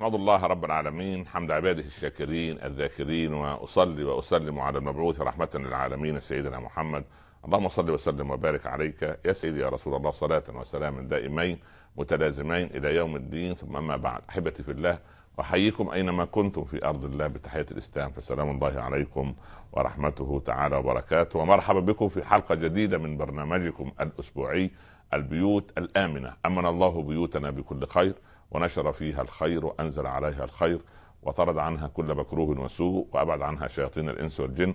احمد الله رب العالمين حمد عباده الشاكرين الذاكرين واصلي واسلم على المبعوث رحمه للعالمين سيدنا محمد اللهم صل وسلم وبارك عليك يا سيدي يا رسول الله صلاه وسلاما دائمين متلازمين الى يوم الدين ثم اما بعد احبتي في الله احييكم اينما كنتم في ارض الله بتحيه الاسلام فسلام الله عليكم ورحمته تعالى وبركاته ومرحبا بكم في حلقه جديده من برنامجكم الاسبوعي البيوت الامنه امن الله بيوتنا بكل خير ونشر فيها الخير وانزل عليها الخير وطرد عنها كل مكروه وسوء وابعد عنها شياطين الانس والجن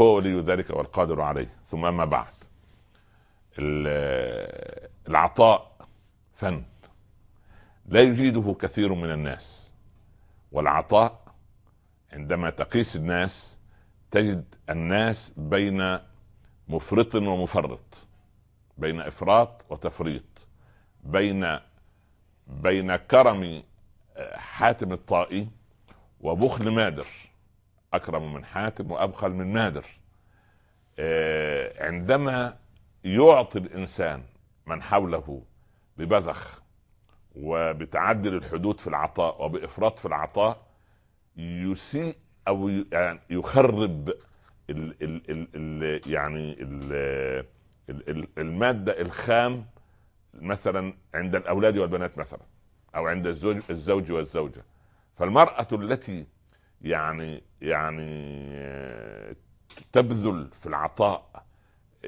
هو ولي ذلك والقادر عليه ثم اما بعد العطاء فن لا يجيده كثير من الناس والعطاء عندما تقيس الناس تجد الناس بين مفرط ومفرط بين افراط وتفريط بين بين كرم آه، حاتم الطائي وبخل مادر اكرم من حاتم وابخل من مادر آه، عندما يعطي الانسان من حوله ببذخ وبتعدل الحدود في العطاء وبافراط في العطاء يسيء او يعني يخرب ال ال ال يعني الـ ال الماده الخام مثلا عند الاولاد والبنات مثلا او عند الزوج الزوج والزوجه فالمراه التي يعني يعني آه، تبذل في العطاء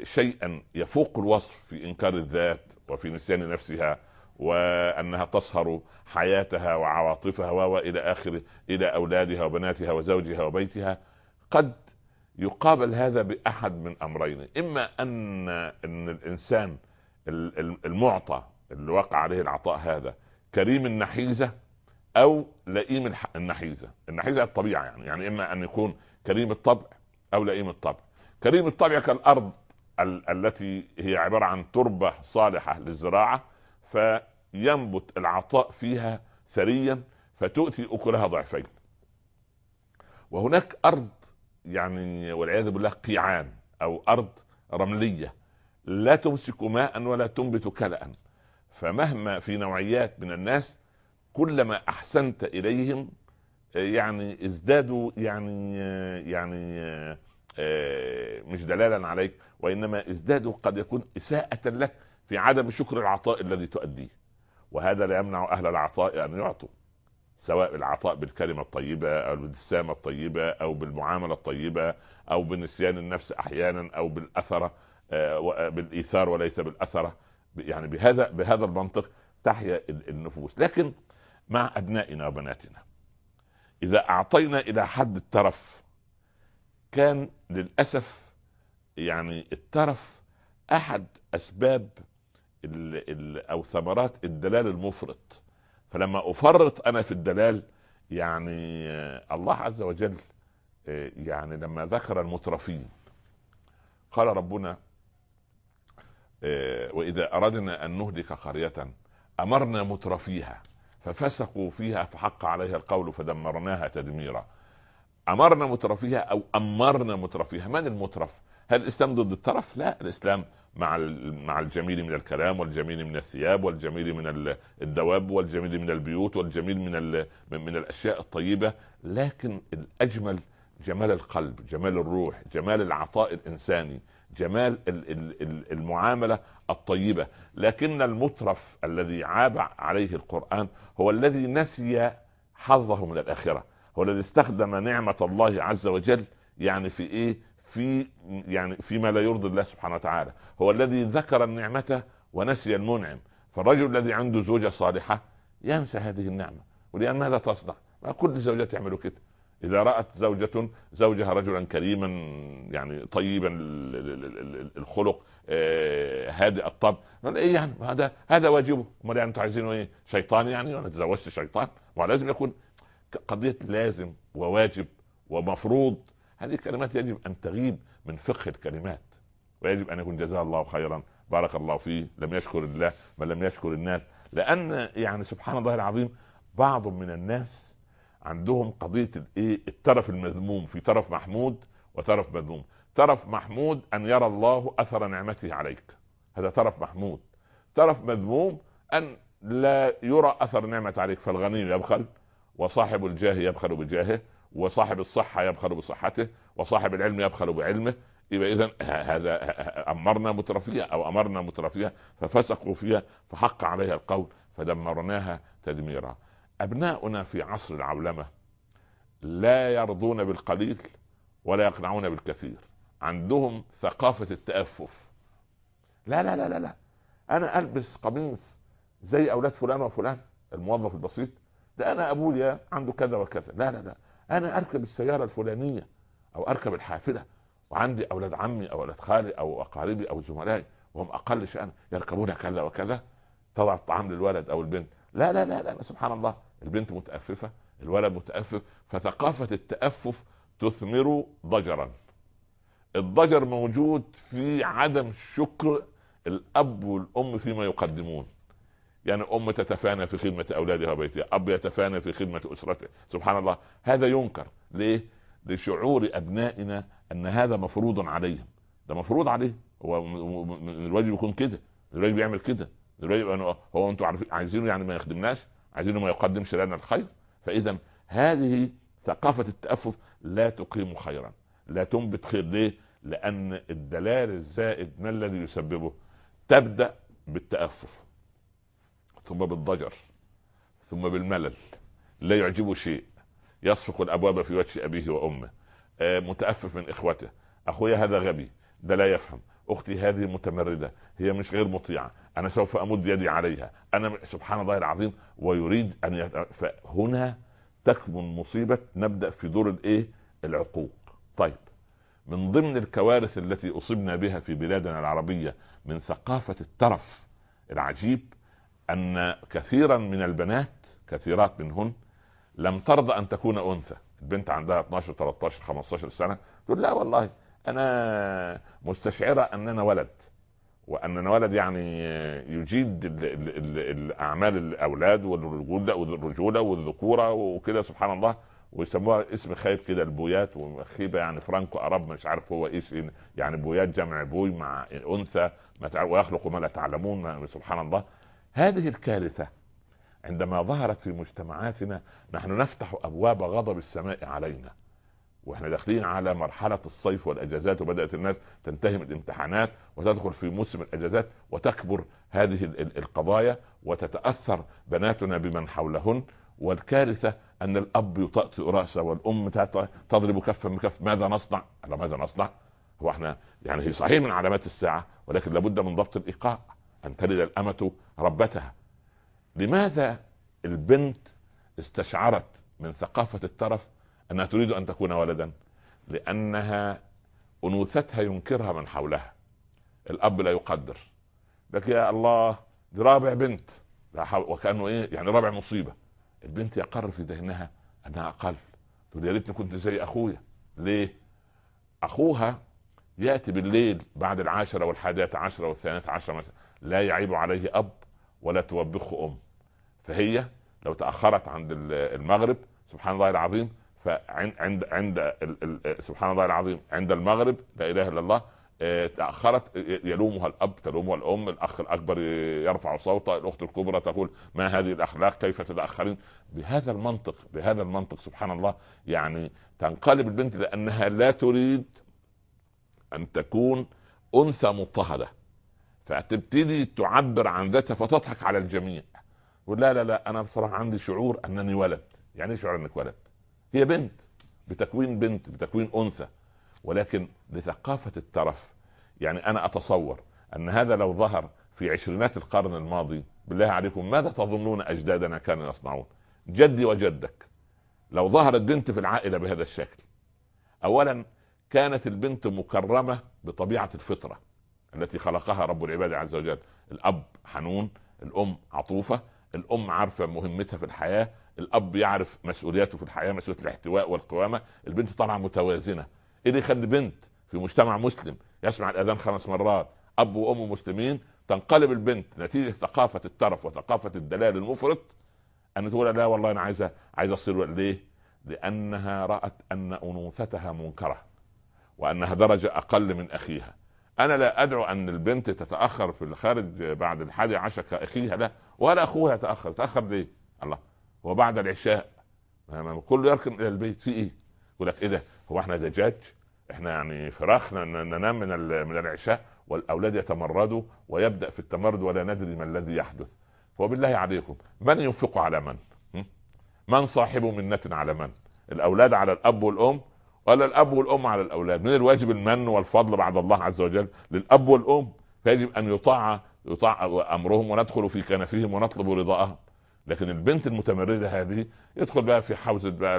شيئا يفوق الوصف في انكار الذات وفي نسيان نفسها وانها تصهر حياتها وعواطفها والى اخره الى اولادها وبناتها وزوجها وبيتها قد يقابل هذا باحد من امرين اما ان ان الانسان المعطى اللي وقع عليه العطاء هذا كريم النحيزه او لئيم النحيزه النحيزه الطبيعه يعني يعني اما ان يكون كريم الطبع او لئيم الطبع كريم الطبع كالارض ال- التي هي عباره عن تربه صالحه للزراعه فينبت العطاء فيها ثريا فتؤتي اكلها ضعفين وهناك ارض يعني والعياذ بالله قيعان او ارض رمليه لا تمسك ماء ولا تنبت كلأ فمهما في نوعيات من الناس كلما احسنت اليهم آه، يعني ازدادوا يعني آه، يعني آه، مش دلالا عليك وانما ازدادوا قد يكون اساءة لك في عدم شكر العطاء الذي تؤديه وهذا لا يمنع اهل العطاء ان يعطوا سواء العطاء بالكلمه الطيبه او بالابتسامه الطيبه او بالمعامله الطيبه او بنسيان النفس احيانا او بالاثره آه، آه، بالايثار وليس بالاثره يعني بهذا بهذا المنطق تحيا النفوس لكن مع ابنائنا وبناتنا اذا اعطينا الى حد الترف كان للاسف يعني الترف احد اسباب الـ الـ او ثمرات الدلال المفرط فلما افرط انا في الدلال يعني آه، الله عز وجل يعني لما ذكر المترفين قال ربنا آه، واذا اردنا ان نهلك قريه امرنا مترفيها ففسقوا فيها فحق عليها القول فدمرناها تدميرا امرنا مترفيها او امرنا مترفيها من المترف هل الاسلام ضد الترف لا الاسلام مع مع الجميل من الكلام والجميل من الثياب والجميل من الدواب والجميل من البيوت والجميل من من الاشياء الطيبه لكن الاجمل جمال القلب جمال الروح جمال العطاء الانساني جمال المعامله الطيبه لكن المترف الذي عاب عليه القران هو الذي نسي حظه من الاخره هو الذي استخدم نعمه الله عز وجل يعني في ايه في يعني فيما لا يرضي الله سبحانه وتعالى هو الذي ذكر النعمه ونسي المنعم فالرجل الذي عنده زوجه صالحه ينسى هذه النعمه ولان ماذا تصنع ما كل الزوجات يعملوا كده اذا رات زوجه زوجها رجلا كريما يعني طيبا الخلق آه، هادئ الطب ايه يعني هذا هذا واجبه امال يعني انتوا عايزينه ايه شيطان يعني انا تزوجت شيطان ولازم يكون قضيه لازم وواجب ومفروض هذه الكلمات يجب ان تغيب من فقه الكلمات ويجب ان يكون جزاه الله خيرا بارك الله فيه لم يشكر الله من لم يشكر الناس لان يعني سبحان الله العظيم بعض من الناس عندهم قضيه الايه الترف المذموم في ترف محمود وترف مذموم ترف محمود ان يرى الله اثر نعمته عليك هذا ترف محمود ترف مذموم ان لا يرى اثر نعمه عليك فالغني يبخل وصاحب الجاه يبخل بجاهه وصاحب الصحه يبخل بصحته وصاحب العلم يبخل بعلمه يبقى اذا هذا امرنا مترفيها او امرنا مترفيها ففسقوا فيها فحق عليها القول فدمرناها تدميرا أبناؤنا في عصر العولمة لا يرضون بالقليل ولا يقنعون بالكثير عندهم ثقافة التأفف لا لا لا لا, لا. أنا ألبس قميص زي أولاد فلان وفلان الموظف البسيط ده أنا أبويا عنده كذا وكذا لا لا لا أنا أركب السيارة الفلانية أو أركب الحافلة وعندي أولاد عمي أو أولاد خالي أو أقاربي أو زملائي وهم أقل شأن يركبون كذا وكذا تضع الطعام للولد أو البنت لا لا لا لا سبحان الله البنت متأففة الولد متأفف فثقافة التأفف تثمر ضجرا الضجر موجود في عدم شكر الأب والأم فيما يقدمون يعني أم تتفانى في خدمة أولادها وبيتها أب يتفانى في خدمة أسرته سبحان الله هذا ينكر ليه؟ لشعور أبنائنا أن هذا مفروض عليهم ده مفروض عليه هو الواجب يكون كده الواجب يعمل كده الواجب هو انتوا عارفين عايزينه يعني ما يخدمناش عايزين ما يقدمش لنا الخير فاذا هذه ثقافه التافف لا تقيم خيرا لا تنبت خير ليه لان الدلال الزائد ما الذي يسببه تبدا بالتافف ثم بالضجر ثم بالملل لا يعجبه شيء يصفق الابواب في وجه ابيه وامه آه، متافف من اخوته اخويا هذا غبي ده لا يفهم اختي هذه متمرده هي مش غير مطيعه انا سوف امد يدي عليها انا سبحان الله العظيم ويريد ان يت... فهنا تكمن مصيبه نبدا في دور الايه العقوق طيب من ضمن الكوارث التي اصبنا بها في بلادنا العربيه من ثقافه الترف العجيب ان كثيرا من البنات كثيرات منهن لم ترضى ان تكون انثى البنت عندها 12 13 15 سنه تقول لا والله انا مستشعره ان انا ولد وان ولد يعني يجيد الاعمال الاولاد والرجوله والذكوره وكده سبحان الله ويسموها اسم خايب كده البويات وخيبه يعني فرانكو ارب مش عارف هو ايش يعني بويات جمع بوي مع انثى ما ويخلق ما لا تعلمون سبحان الله هذه الكارثه عندما ظهرت في مجتمعاتنا نحن نفتح ابواب غضب السماء علينا واحنا داخلين على مرحله الصيف والاجازات وبدات الناس تنتهي من الامتحانات وتدخل في موسم الاجازات وتكبر هذه القضايا وتتاثر بناتنا بمن حولهن والكارثه ان الاب يطأطئ راسه والام تضرب كفا بكف ماذا نصنع؟ على ماذا نصنع؟ هو احنا يعني هي صحيح من علامات الساعه ولكن لابد من ضبط الايقاع ان تلد الامه ربتها. لماذا البنت استشعرت من ثقافه الترف انها تريد ان تكون ولدا لانها انوثتها ينكرها من حولها الاب لا يقدر لك يا الله دي رابع بنت وكانه ايه يعني رابع مصيبه البنت يقر في ذهنها انها اقل تقول يا ريتني كنت زي اخويا ليه اخوها ياتي بالليل بعد العاشره والحادية عشره والثانية عشره مثلا لا يعيب عليه اب ولا توبخه ام فهي لو تاخرت عند المغرب سبحان الله العظيم فعند عند عند سبحان الله العظيم عند المغرب لا اله الا الله آه، تاخرت يلومها الاب تلومها الام الاخ الاكبر يرفع صوته الاخت الكبرى تقول ما هذه الاخلاق كيف تتاخرين بهذا المنطق بهذا المنطق سبحان الله يعني تنقلب البنت لانها لا تريد ان تكون انثى مضطهده فتبتدي تعبر عن ذاتها فتضحك على الجميع ولا لا لا انا بصراحه عندي شعور انني ولد يعني ايه شعور انك ولد هي بنت بتكوين بنت بتكوين انثى ولكن لثقافه الترف يعني انا اتصور ان هذا لو ظهر في عشرينات القرن الماضي بالله عليكم ماذا تظنون اجدادنا كانوا يصنعون؟ جدي وجدك لو ظهرت بنت في العائله بهذا الشكل اولا كانت البنت مكرمه بطبيعه الفطره التي خلقها رب العباد عز وجل الاب حنون الام عطوفه الام عارفه مهمتها في الحياه الاب يعرف مسؤولياته في الحياه مسؤوليه الاحتواء والقوامه البنت طالعه متوازنه ايه اللي يخلي بنت في مجتمع مسلم يسمع الاذان خمس مرات اب وام مسلمين تنقلب البنت نتيجه ثقافه الترف وثقافه الدلال المفرط ان تقول لا والله انا عايزه عايزه اصير ليه؟ لانها رات ان انوثتها منكره وانها درجه اقل من اخيها انا لا ادعو ان البنت تتاخر في الخارج بعد الحادي عشر كاخيها لا ولا اخوها يتاخر تاخر ليه؟ الله وبعد العشاء كله يركن الى البيت في ايه؟ يقول لك ايه ده؟ هو احنا دجاج؟ احنا يعني فراخنا ننام من من العشاء والاولاد يتمردوا ويبدا في التمرد ولا ندري ما الذي يحدث وبالله عليكم من ينفق على من؟ من صاحب منة على من؟ الاولاد على الاب والام ولا الاب والام على الاولاد؟ من الواجب المن والفضل بعد الله عز وجل للاب والام فيجب ان يطاع يطاع امرهم وندخل في كنفهم ونطلب رضاءهم. لكن البنت المتمرده هذه يدخل بقى في حوزه بقى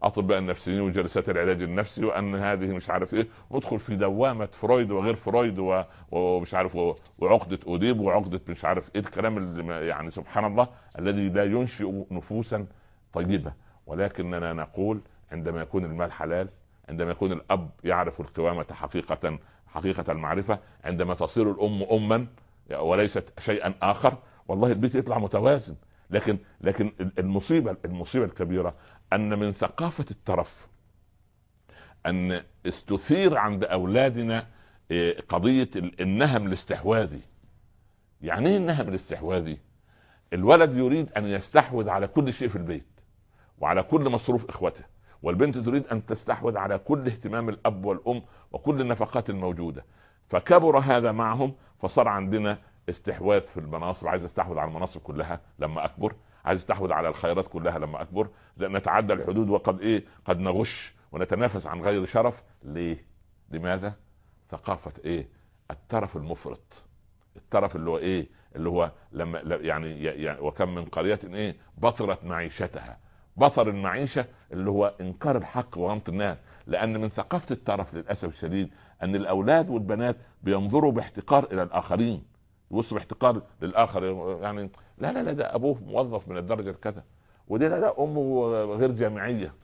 الاطباء النفسيين وجلسات العلاج النفسي وان هذه مش عارف ايه وادخل في دوامه فرويد وغير فرويد ومش عارف وعقده اوديب وعقده مش عارف ايه الكلام اللي يعني سبحان الله الذي لا ينشئ نفوسا طيبه ولكننا نقول عندما يكون المال حلال عندما يكون الاب يعرف القوامه حقيقه حقيقه المعرفه عندما تصير الام اما وليست شيئا اخر والله البيت يطلع متوازن لكن لكن المصيبه المصيبه الكبيره ان من ثقافه الترف ان استثير عند اولادنا آه، قضيه النهم الاستحواذي يعني ايه النهم الاستحواذي الولد يريد ان يستحوذ على كل شيء في البيت وعلى كل مصروف اخوته والبنت تريد ان تستحوذ على كل اهتمام الاب والام وكل النفقات الموجوده فكبر هذا معهم فصار عندنا استحواذ في المناصب عايز استحوذ على المناصب كلها لما اكبر عايز استحوذ على الخيرات كلها لما اكبر نتعدى الحدود وقد ايه قد نغش ونتنافس عن غير شرف ليه لماذا ثقافه ايه الترف المفرط الترف اللي هو ايه اللي هو لما يعني, يعني وكم من قريه ايه بطرت معيشتها بطر المعيشه اللي هو انكار الحق وغمط الناس لان من ثقافه الترف للاسف الشديد ان الاولاد والبنات بينظروا باحتقار الى الاخرين يبص باحتقار للاخر يعني لا لا لا ده ابوه موظف من الدرجه كذا ودي لا, لا امه غير جامعيه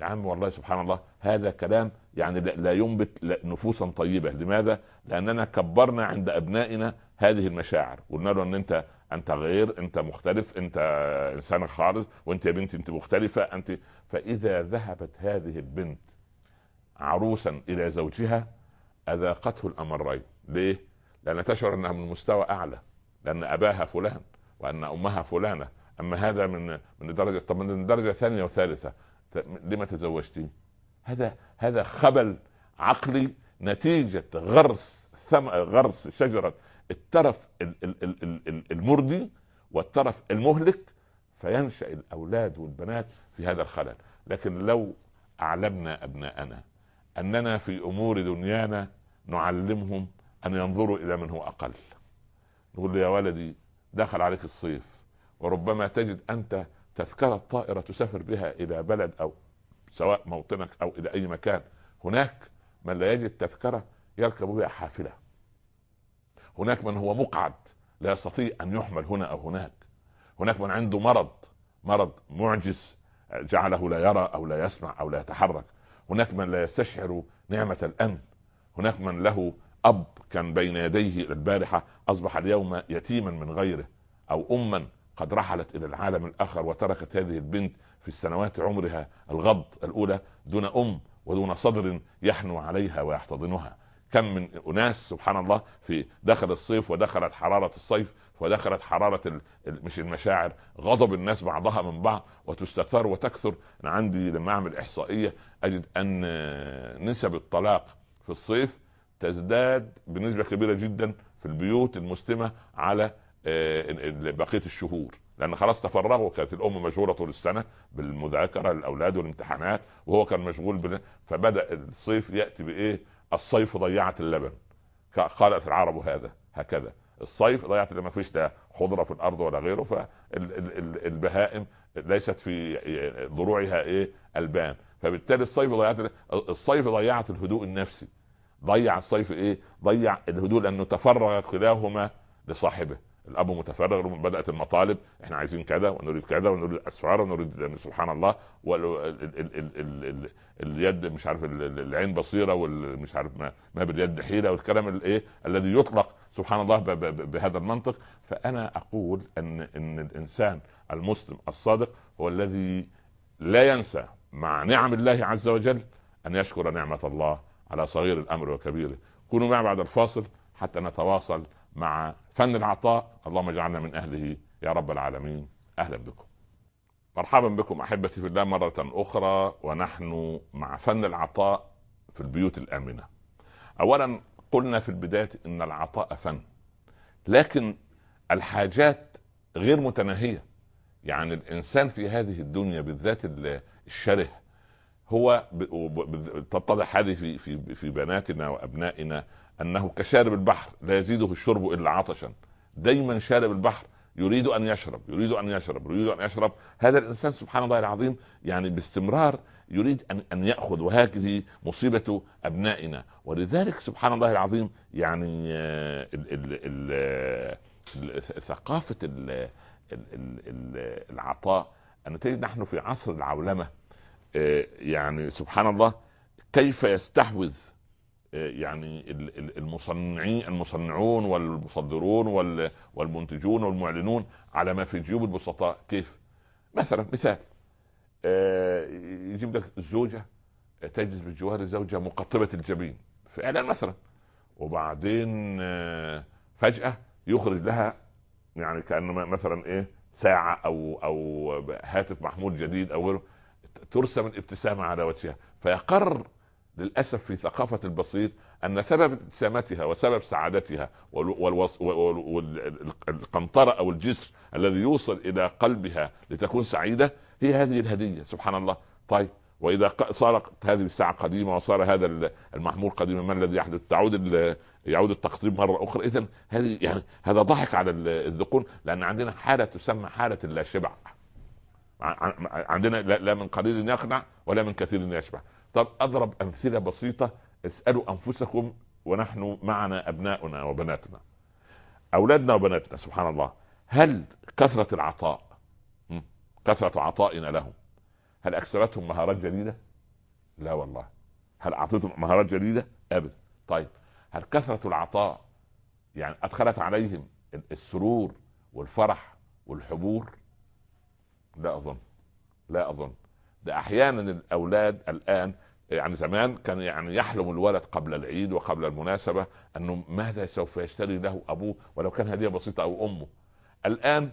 يا عم والله سبحان الله هذا كلام يعني لا ينبت نفوسا طيبه لماذا؟ لاننا كبرنا عند ابنائنا هذه المشاعر قلنا له ان انت انت غير انت مختلف انت انسان خالص وانت يا بنتي انت مختلفه انت فاذا ذهبت هذه البنت عروسا الى زوجها اذاقته الامرين ليه؟ لأن تشعر أنها من مستوى أعلى لأن أباها فلان وأن أمها فلانة أما هذا من من درجة طب من درجة ثانية وثالثة لما تزوجتي؟ هذا هذا خبل عقلي نتيجة غرس ثم غرس شجرة الترف المرضي والترف المهلك فينشأ الأولاد والبنات في هذا الخلل لكن لو أعلمنا أبناءنا أننا في أمور دنيانا نعلمهم أن ينظروا إلى من هو أقل نقول له يا ولدي دخل عليك الصيف وربما تجد أنت تذكرة طائرة تسافر بها إلى بلد أو سواء موطنك أو إلى أي مكان هناك من لا يجد تذكرة يركب بها حافلة هناك من هو مقعد لا يستطيع أن يحمل هنا أو هناك هناك من عنده مرض مرض معجز جعله لا يرى أو لا يسمع أو لا يتحرك هناك من لا يستشعر نعمة الأمن هناك من له اب كان بين يديه البارحه اصبح اليوم يتيما من غيره او اما قد رحلت الى العالم الاخر وتركت هذه البنت في السنوات عمرها الغض الاولى دون ام ودون صدر يحنو عليها ويحتضنها كم من اناس سبحان الله في دخل الصيف ودخلت حراره الصيف ودخلت حراره مش المشاعر غضب الناس بعضها من بعض وتستثار وتكثر انا عندي لما اعمل احصائيه اجد ان نسب الطلاق في الصيف تزداد بنسبه كبيره جدا في البيوت المسلمه على آه، بقيه الشهور لان خلاص تفرغوا كانت الام مشغوله طول السنه بالمذاكره للاولاد والامتحانات وهو كان مشغول بنا فبدا الصيف ياتي بايه؟ الصيف ضيعت اللبن قالت العرب هذا هكذا الصيف ضيعت اللبن ما فيش لا خضره في الارض ولا غيره فالبهائم ليست في آه، ضروعها ايه؟ البان فبالتالي الصيف ضيعت الصيف ضيعت الهدوء النفسي ضيع الصيف ايه؟ ضيع الهدوء لانه تفرغ كلاهما لصاحبه الاب متفرغ بدات المطالب احنا عايزين كذا ونريد كذا ونريد الاسعار ونريد سبحان الله اليد مش عارف العين بصيره والمش عارف ما, ما باليد حيله والكلام الايه الذي يطلق سبحان الله بهذا المنطق فانا اقول ان ان الانسان المسلم الصادق هو الذي لا ينسى مع نعم الله عز وجل ان يشكر نعمه الله على صغير الامر وكبيره كونوا معي بعد الفاصل حتى نتواصل مع فن العطاء اللهم اجعلنا من اهله يا رب العالمين اهلا بكم مرحبا بكم احبتي في الله مره اخرى ونحن مع فن العطاء في البيوت الامنه اولا قلنا في البدايه ان العطاء فن لكن الحاجات غير متناهيه يعني الانسان في هذه الدنيا بالذات الشره هو تتضح هذه في في في بناتنا وابنائنا انه كشارب البحر لا يزيده الشرب الا عطشا دايما شارب البحر يريد ان يشرب يريد ان يشرب يريد ان يشرب هذا الانسان سبحان الله العظيم يعني باستمرار يريد ان ان ياخذ وهكذه مصيبه ابنائنا ولذلك سبحان الله العظيم يعني آه، ال ال ال ثقافه العطاء ان تجد نحن في عصر العولمه آه، يعني سبحان الله كيف يستحوذ آه، يعني المصنعين المصنعون والمصدرون والمنتجون والمعلنون على ما في جيوب البسطاء كيف؟ مثلا مثال آه، يجيب لك الزوجه تجلس بجوار الزوجه مقطبه الجبين في اعلان مثلا وبعدين فجاه يخرج لها يعني كانه مثلا ايه ساعه او او هاتف محمول جديد او غيره ترسم الابتسامه على وجهها فيقر للاسف في ثقافه البسيط ان سبب ابتسامتها وسبب سعادتها والقنطره او الجسر الذي يوصل الى قلبها لتكون سعيده هي هذه الهديه سبحان الله طيب واذا صارت هذه الساعه قديمه وصار هذا المحمول قديما ما الذي يحدث تعود يعود التقطيب مره اخرى اذا هذه يعني هذا ضحك على الذقون لان عندنا حاله تسمى حاله اللاشبع عندنا لا من قليل يقنع ولا من كثير يشبع طب اضرب امثله بسيطه اسالوا انفسكم ونحن معنا ابناؤنا وبناتنا اولادنا وبناتنا سبحان الله هل كثره العطاء كثره عطائنا لهم هل اكثرتهم مهارات جديده لا والله هل اعطيتهم مهارات جديده ابدا طيب هل كثره العطاء يعني ادخلت عليهم السرور والفرح والحبور لا اظن لا اظن ده احيانا الاولاد الان يعني زمان كان يعني يحلم الولد قبل العيد وقبل المناسبه انه ماذا سوف يشتري له ابوه ولو كان هديه بسيطه او امه. الان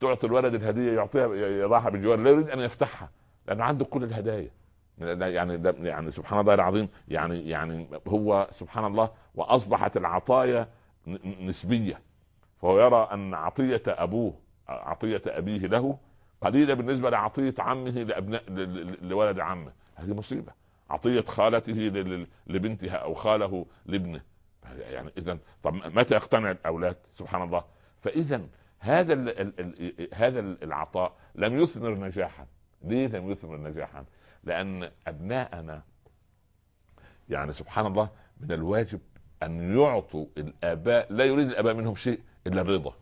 تعطي الولد الهديه يعطيها يضعها بالجوار لا يريد ان يفتحها لانه عنده كل الهدايا. يعني يعني سبحان الله العظيم يعني يعني هو سبحان الله واصبحت العطايا نسبيه فهو يرى ان عطيه ابوه عطيه ابيه له قليله بالنسبه لعطيه عمه لابناء لولد عمه هذه مصيبه عطيه خالته لبنتها او خاله لابنه يعني اذا طب متى يقتنع الاولاد سبحان الله فاذا هذا الـ الـ الـ هذا العطاء لم يثمر نجاحا ليه لم يثمر نجاحا لان ابناءنا يعني سبحان الله من الواجب ان يعطوا الاباء لا يريد الاباء منهم شيء الا الرضا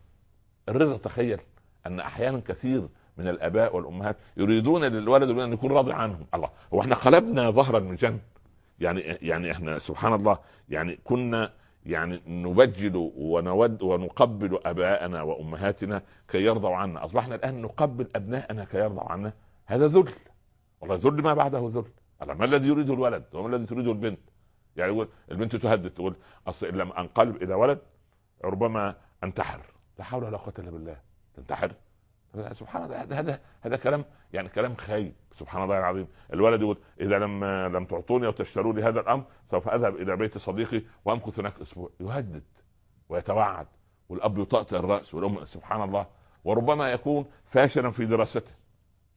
الرضا تخيل ان احيانا كثير من الاباء والامهات يريدون للولد ان يكون راضي عنهم الله هو احنا قلبنا ظهر المجن يعني إيه؟ يعني احنا سبحان الله يعني كنا يعني نبجل ونود ونقبل اباءنا وامهاتنا كي يرضوا عنا اصبحنا الان نقبل ابناءنا كي يرضوا عنا هذا ذل والله ذل ما بعده ذل الله ما الذي يريده الولد وما الذي تريده البنت يعني البنت تهدد تقول اصل ان لم انقلب الى ولد ربما انتحر لا حول ولا قوه الا بالله تنتحر سبحان الله هذا هذا هذا كلام يعني كلام خايب سبحان الله العظيم الولد يقول اذا لم لم تعطوني او تشتروا لي هذا الامر سوف اذهب الى بيت صديقي وامكث هناك اسبوع يهدد ويتوعد والاب يطأطئ الراس والام سبحان الله وربما يكون فاشلا في دراسته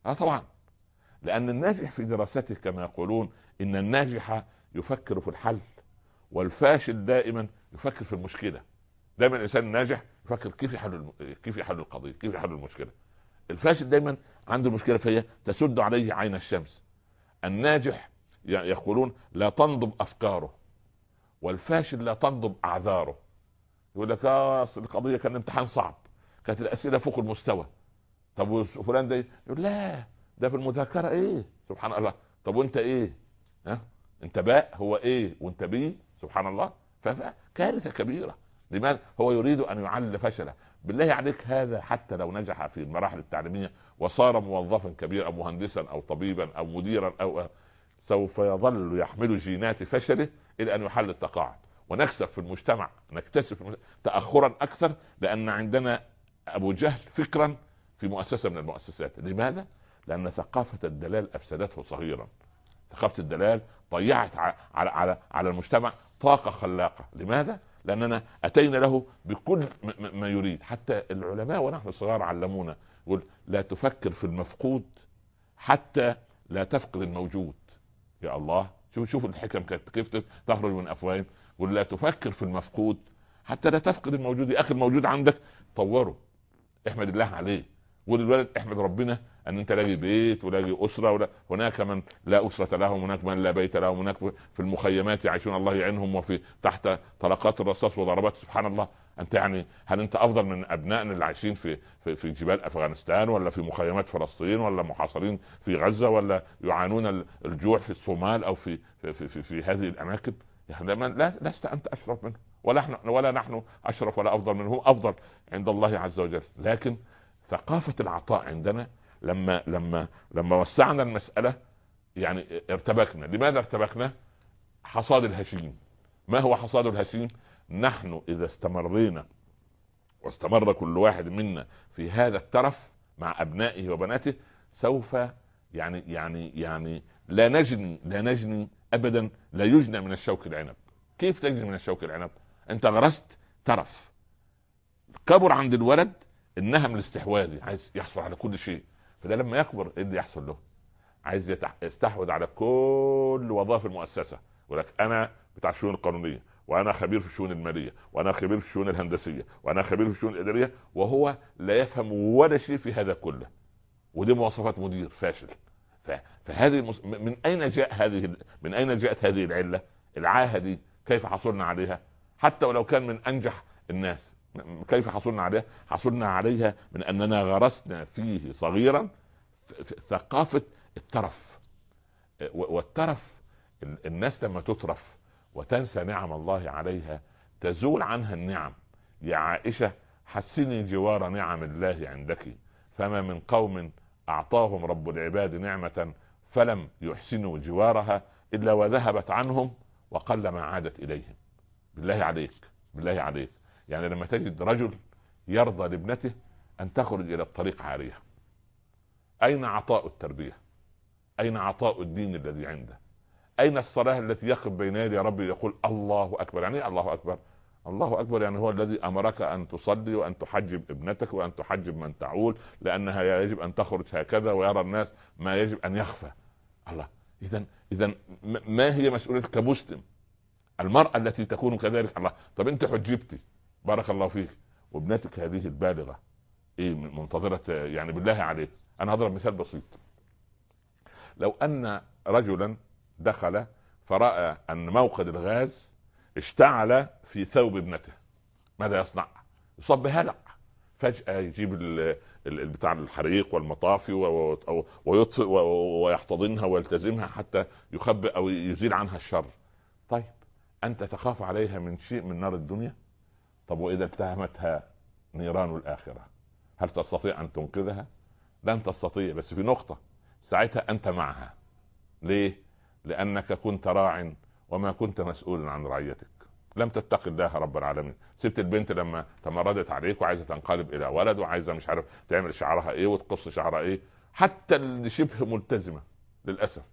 اه طبعا لان الناجح في دراسته كما يقولون ان الناجح يفكر في الحل والفاشل دائما يفكر في المشكله دائما الانسان الناجح يفكر كيف يحل كيف يحل القضيه كيف يحل المشكله الفاسد دايما عنده مشكله فيها تسد عليه عين الشمس الناجح يقولون لا تنضب افكاره والفاشل لا تنضب اعذاره يقول لك اه القضيه كان امتحان صعب كانت الاسئله فوق المستوى طب فلان ده يقول لا ده في المذاكره ايه سبحان الله طب وانت ايه ها انت باء هو ايه وانت بي سبحان الله فكارثه كبيره لماذا هو يريد ان يعل فشله بالله عليك هذا حتى لو نجح في المراحل التعليميه وصار موظفا كبيرا او مهندسا او طبيبا او مديرا او سوف يظل يحمل جينات فشله الى ان يحل التقاعد ونكسب في المجتمع نكتسب في المجتمع. تاخرا اكثر لان عندنا ابو جهل فكرا في مؤسسه من المؤسسات لماذا لان ثقافه الدلال افسدته صغيرا ثقافه الدلال ضيعت على على على المجتمع طاقه خلاقه لماذا لاننا اتينا له بكل ما يريد حتى العلماء ونحن صغار علمونا يقول لا تفكر في المفقود حتى لا تفقد الموجود يا الله شوف شوف الحكم كانت كيف تخرج من افواههم يقول لا تفكر في المفقود حتى لا تفقد الموجود يا اخي الموجود عندك طوره احمد الله عليه والولد احمد ربنا ان انت لاقي بيت ولاقي اسره ولا هناك من لا اسره لهم هناك من لا بيت لهم هناك في المخيمات يعيشون الله يعينهم وفي تحت طلقات الرصاص وضربات سبحان الله انت يعني هل انت افضل من ابنائنا اللي عايشين في في, في جبال افغانستان ولا في مخيمات فلسطين ولا محاصرين في غزه ولا يعانون الجوع في الصومال او في في في, في, في هذه الاماكن يعني لا لست انت اشرف منه ولا احنا ولا نحن اشرف ولا افضل هو افضل عند الله عز وجل لكن ثقافه العطاء عندنا لما لما لما وسعنا المساله يعني ارتبكنا لماذا ارتبكنا حصاد الهشيم ما هو حصاد الهشيم نحن اذا استمرينا واستمر كل واحد منا في هذا الترف مع ابنائه وبناته سوف يعني يعني يعني لا نجني لا نجني ابدا لا يجنى من الشوك العنب كيف تجني من الشوك العنب انت غرست ترف كبر عند الولد النهم الاستحواذي عايز يحصل على كل شيء فده لما يكبر ايه اللي يحصل له؟ عايز يستحوذ على كل وظائف المؤسسه يقول لك انا بتاع الشؤون القانونيه وانا خبير في الشؤون الماليه وانا خبير في الشؤون الهندسيه وانا خبير في الشؤون الاداريه وهو لا يفهم ولا شيء في هذا كله ودي مواصفات مدير فاشل فهذه المس... من اين جاء هذه من اين جاءت هذه العله؟ العاهه دي كيف حصلنا عليها؟ حتى ولو كان من انجح الناس كيف حصلنا عليها؟ حصلنا عليها من اننا غرسنا فيه صغيرا ثقافه الترف والترف الناس لما تترف وتنسى نعم الله عليها تزول عنها النعم يا عائشه حسني جوار نعم الله عندك فما من قوم اعطاهم رب العباد نعمه فلم يحسنوا جوارها الا وذهبت عنهم وقل ما عادت اليهم بالله عليك بالله عليك يعني لما تجد رجل يرضى لابنته ان تخرج الى الطريق عاريه اين عطاء التربيه اين عطاء الدين الذي عنده اين الصلاه التي يقف بين يدي ربي يقول الله اكبر يعني ايه الله اكبر الله اكبر يعني هو الذي امرك ان تصلي وان تحجب ابنتك وان تحجب من تعول لانها يجب ان تخرج هكذا ويرى الناس ما يجب ان يخفى الله اذا اذا ما هي مسؤوليتك كمسلم المراه التي تكون كذلك الله طب انت حجبتي بارك الله فيك وابنتك هذه البالغه ايه منتظره يعني بالله عليك انا هضرب مثال بسيط لو ان رجلا دخل فراى ان موقد الغاز اشتعل في ثوب ابنته ماذا يصنع؟ يصاب بهلع فجاه يجيب بتاع الحريق والمطافي ويطفئ ويحتضنها ويلتزمها حتى يخبئ او يزيل عنها الشر. طيب انت تخاف عليها من شيء من نار الدنيا؟ طب واذا اتهمتها نيران الاخره هل تستطيع ان تنقذها لن تستطيع بس في نقطه ساعتها انت معها ليه لانك كنت راع وما كنت مسؤولا عن رعيتك لم تتق الله رب العالمين سبت البنت لما تمردت عليك وعايزه تنقلب الى ولد وعايزه مش عارف تعمل شعرها ايه وتقص شعرها ايه حتى اللي شبه ملتزمه للاسف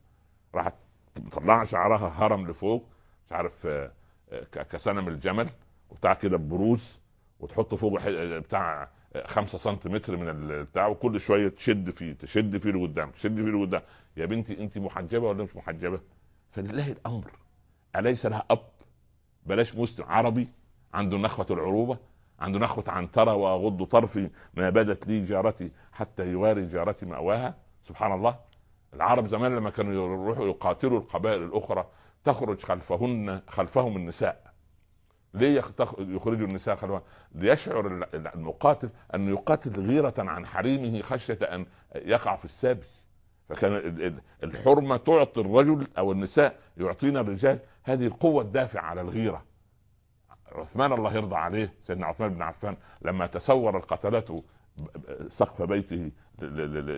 راحت مطلعه شعرها هرم لفوق مش عارف آه، آه، كسنم الجمل بتاع كده بروز وتحط فوقه بتاع 5 سنتيمتر من البتاع وكل شويه تشد فيه تشد فيه لقدام تشد فيه لقدام يا بنتي انت محجبه ولا مش محجبه؟ فلله الامر اليس لها اب؟ بلاش مسلم عربي عنده نخوه العروبه عنده نخوه عنتره واغض طرفي ما بدت لي جارتي حتى يواري جارتي ماواها سبحان الله العرب زمان لما كانوا يروحوا يقاتلوا القبائل الاخرى تخرج خلفهن خلفهم النساء ليه يخرجوا النساء خلوان ليشعر المقاتل أن يقاتل غيرة عن حريمه خشية أن يقع في السابي فكان الحرمة تعطي الرجل أو النساء يعطينا الرجال هذه القوة الدافعة على الغيرة عثمان الله يرضى عليه سيدنا عثمان بن عفان لما تصور القتلات سقف بيته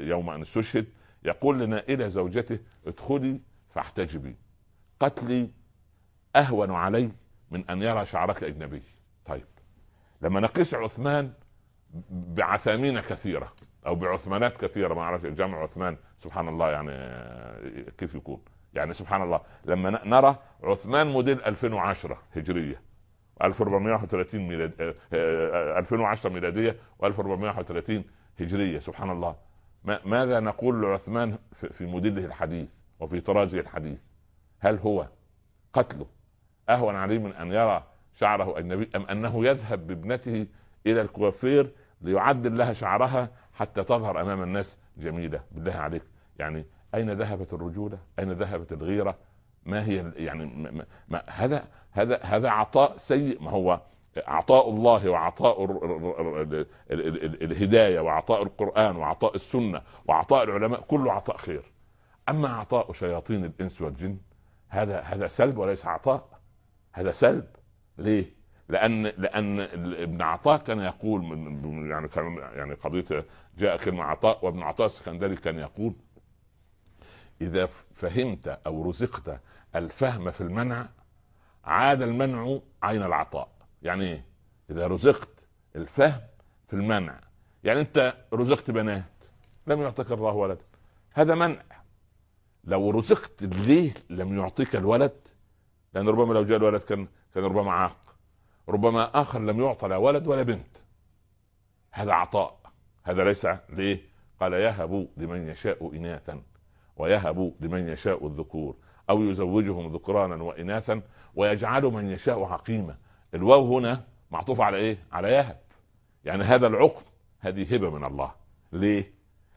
يوم أن استشهد يقول لنا الى زوجته ادخلي فاحتجبي قتلي أهون علي من ان يرى شعرك اجنبي طيب لما نقيس عثمان بعثامين كثيره او بعثمانات كثيره ما اعرفش جمع عثمان سبحان الله يعني كيف يكون يعني سبحان الله لما نرى عثمان موديل 2010 هجريه 1430 ميلاد 2010 آه، آه، ميلاديه و1430 هجريه سبحان الله ماذا نقول لعثمان في موديله الحديث وفي طرازه الحديث هل هو قتله اهون عليه من ان يرى شعره اجنبي ام انه يذهب بابنته الى الكوافير ليعدل لها شعرها حتى تظهر امام الناس جميله بالله عليك يعني اين ذهبت الرجوله؟ اين ذهبت الغيره؟ ما هي يعني ما ما هذا هذا هذا عطاء سيء ما هو عطاء الله وعطاء الهدايه وعطاء القران وعطاء السنه وعطاء العلماء كله عطاء خير اما عطاء شياطين الانس والجن هذا هذا سلب وليس عطاء هذا سلب ليه؟ لان لان ابن عطاء كان يقول يعني كان يعني قضيه جاء كلمه عطاء وابن عطاء السكندري كان يقول اذا فهمت او رزقت الفهم في المنع عاد المنع عين العطاء يعني إيه؟ اذا رزقت الفهم في المنع يعني انت رزقت بنات لم يعطيك الله ولد هذا منع لو رزقت ليه لم يعطيك الولد لان ربما لو جاء الولد كان كان ربما عاق ربما اخر لم يعطى لا ولد ولا بنت هذا عطاء هذا ليس ليه قال يهب لمن يشاء اناثا ويهب لمن يشاء الذكور او يزوجهم ذكرانا واناثا ويجعل من يشاء عقيما الواو هنا معطوف على ايه على يهب يعني هذا العقم هذه هبه من الله ليه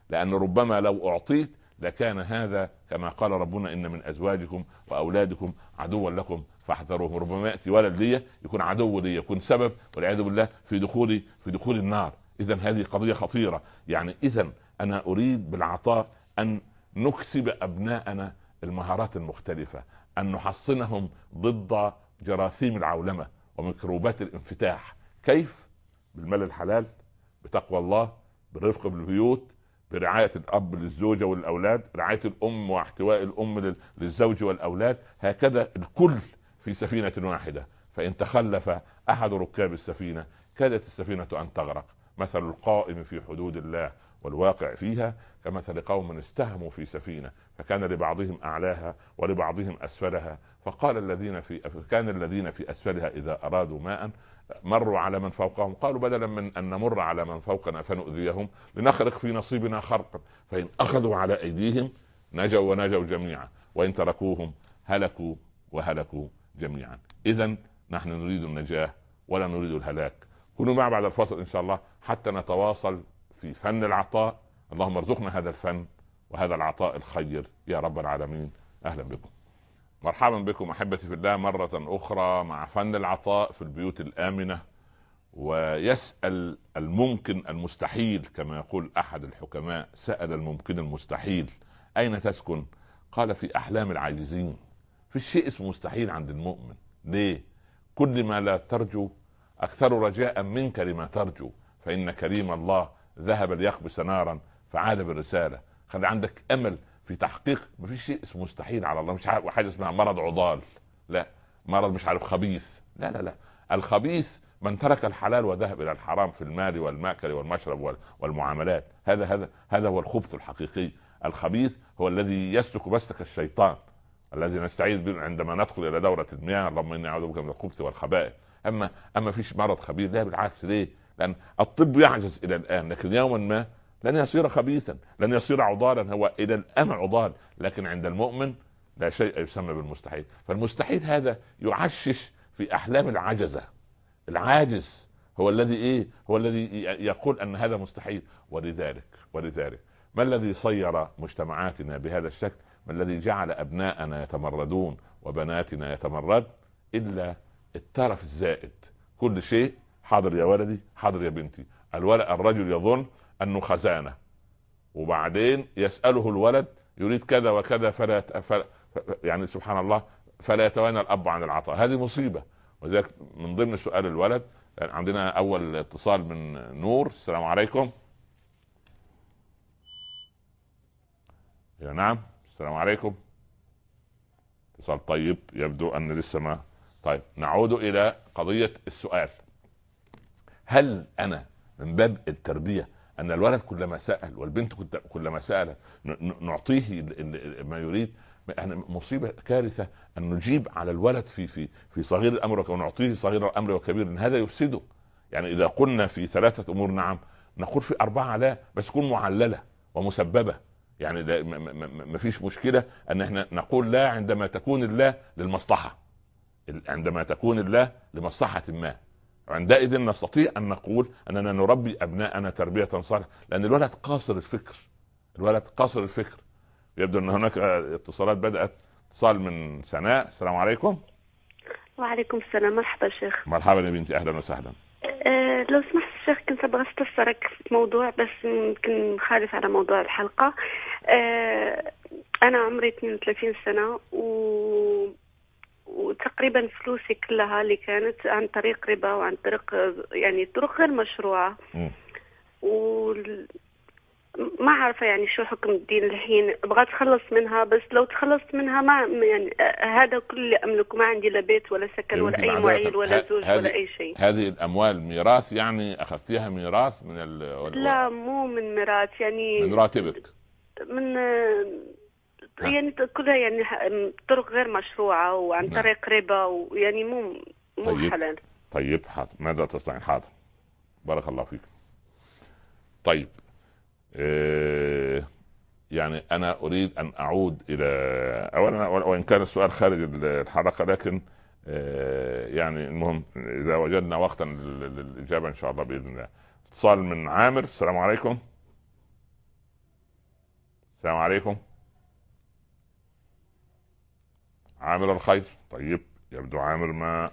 لان ربما لو اعطيت لكان هذا كما قال ربنا ان من ازواجكم واولادكم عدوا لكم فاحذروهم ربما ياتي ولد لي يكون عدو لي يكون سبب والعياذ بالله في دخولي في دخول النار اذا هذه قضيه خطيره يعني اذا انا اريد بالعطاء ان نكسب ابناءنا المهارات المختلفه ان نحصنهم ضد جراثيم العولمه وميكروبات الانفتاح كيف بالمال الحلال بتقوى الله بالرفق بالبيوت برعايه الاب للزوجه والاولاد رعايه الام واحتواء الام للزوج والاولاد هكذا الكل في سفينه واحده فان تخلف احد ركاب السفينه كادت السفينه ان تغرق مثل القائم في حدود الله والواقع فيها كمثل قوم استهموا في سفينه فكان لبعضهم اعلاها ولبعضهم اسفلها فقال الذين في كان الذين في اسفلها اذا ارادوا ماء مروا على من فوقهم قالوا بدلا من ان نمر على من فوقنا فنؤذيهم لنخرق في نصيبنا خرقا فان اخذوا على ايديهم نجوا ونجوا جميعا وان تركوهم هلكوا وهلكوا جميعا اذا نحن نريد النجاه ولا نريد الهلاك كونوا مع بعد الفاصل ان شاء الله حتى نتواصل في فن العطاء اللهم ارزقنا هذا الفن وهذا العطاء الخير يا رب العالمين اهلا بكم مرحبا بكم احبتي في الله مره اخرى مع فن العطاء في البيوت الامنه ويسال الممكن المستحيل كما يقول احد الحكماء سال الممكن المستحيل اين تسكن؟ قال في احلام العاجزين في شيء اسمه مستحيل عند المؤمن ليه؟ كل ما لا ترجو اكثر رجاء منك لما ترجو فان كريم الله ذهب ليقبس نارا فعاد بالرساله خلي عندك امل في تحقيق ما فيش شيء اسمه مستحيل على الله مش عارف حاجه اسمها مرض عضال لا مرض مش عارف خبيث لا لا لا الخبيث من ترك الحلال وذهب الى الحرام في المال والماكل والمشرب والمعاملات هذا هذا هذا هو الخبث الحقيقي الخبيث هو الذي يسلك مسلك الشيطان الذي نستعيذ به عندما ندخل الى دوره المياه اللهم اني اعوذ بك من الخبث والخبائث اما اما فيش مرض خبيث لا بالعكس ليه؟ لان الطب يعجز الى الان لكن يوما ما لن يصير خبيثا لن يصير عضالا هو الى الان عضال لكن عند المؤمن لا شيء يسمى بالمستحيل فالمستحيل هذا يعشش في احلام العجزه العاجز هو الذي ايه هو الذي يقول ان هذا مستحيل ولذلك ولذلك ما الذي صير مجتمعاتنا بهذا الشكل ما الذي جعل ابناءنا يتمردون وبناتنا يتمرد الا الترف الزائد كل شيء حاضر يا ولدي حاضر يا بنتي الولد الرجل يظن انه خزانه وبعدين يساله الولد يريد كذا وكذا فلا, يعني سبحان الله فلا يتوانى الاب عن العطاء هذه مصيبه ولذلك من ضمن سؤال الولد يعني عندنا اول اتصال من نور السلام عليكم يا نعم السلام عليكم اتصال طيب يبدو ان لسه ما طيب نعود الى قضيه السؤال هل انا من باب التربيه ان الولد كلما سال والبنت كلما سالت نعطيه ما يريد يعني مصيبه كارثه ان نجيب على الولد في في في صغير الامر ونعطيه صغير الامر وكبير إن هذا يفسده يعني اذا قلنا في ثلاثه امور نعم نقول في اربعه لا بس تكون معلله ومسببه يعني ما فيش مشكله ان احنا نقول لا عندما تكون الله للمصلحه عندما تكون الله لمصلحه ما عندئذ نستطيع ان نقول اننا نربي ابناءنا تربيه صالحه لان الولد قاصر الفكر الولد قاصر الفكر يبدو ان هناك اتصالات بدات اتصال من سناء السلام عليكم وعليكم السلام مرحبا شيخ مرحبا يا بنتي اهلا وسهلا أه لو سمحت شيخ كنت ابغى استفسرك في موضوع بس يمكن خالف على موضوع الحلقه أه انا عمري 32 سنه و وتقريبا فلوسي كلها اللي كانت عن طريق ربا وعن طريق يعني طرق غير مشروعه و ما عارفه يعني شو حكم الدين الحين ابغى اتخلص منها بس لو تخلصت منها ما يعني هذا كل اللي املكه ما عندي لا بيت ولا سكن ولا اي معيل ولا زوج ولا اي شيء هذه الاموال ميراث يعني اخذتيها ميراث من ال... لا مو من ميراث يعني من راتبك من نعم. يعني كلها يعني طرق غير مشروعه وعن نعم. طريق ربا ويعني مو مو طيب. حلال طيب حاضر ماذا تصنعين حاضر بارك الله فيك طيب إيه يعني انا اريد ان اعود الى اولا وان كان السؤال خارج الحلقه لكن آه، يعني المهم اذا وجدنا وقتا للاجابه ان شاء الله باذن الله اتصال من عامر السلام عليكم السلام عليكم عامل الخير طيب يبدو عامر ما